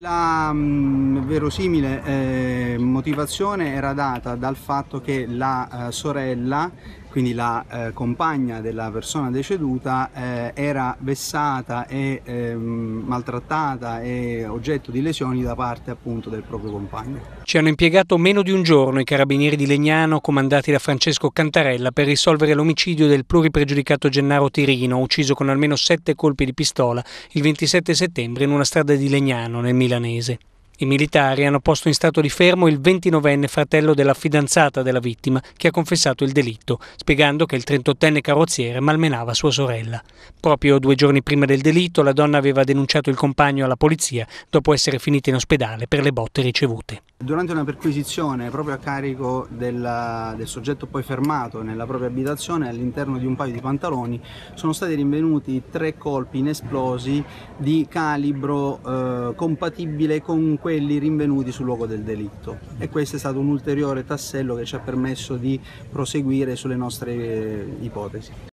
La mh, mm, verosimile eh, motivazione era data dal fatto che la eh, sorella quindi la eh, compagna della persona deceduta eh, era vessata e eh, maltrattata e oggetto di lesioni da parte appunto del proprio compagno. Ci hanno impiegato meno di un giorno i carabinieri di Legnano comandati da Francesco Cantarella per risolvere l'omicidio del pluripregiudicato Gennaro Tirino ucciso con almeno sette colpi di pistola il 27 settembre in una strada di Legnano nel Milanese. I militari hanno posto in stato di fermo il 29enne fratello della fidanzata della vittima che ha confessato il delitto, spiegando che il 38enne carrozziere malmenava sua sorella. Proprio due giorni prima del delitto la donna aveva denunciato il compagno alla polizia dopo essere finita in ospedale per le botte ricevute. Durante una perquisizione proprio a carico del, del, soggetto poi fermato nella propria abitazione all'interno di un paio di pantaloni sono stati rinvenuti tre colpi inesplosi di calibro eh, compatibile con quelli rinvenuti sul luogo del delitto e questo è stato un ulteriore tassello che ci ha permesso di proseguire sulle nostre eh, ipotesi.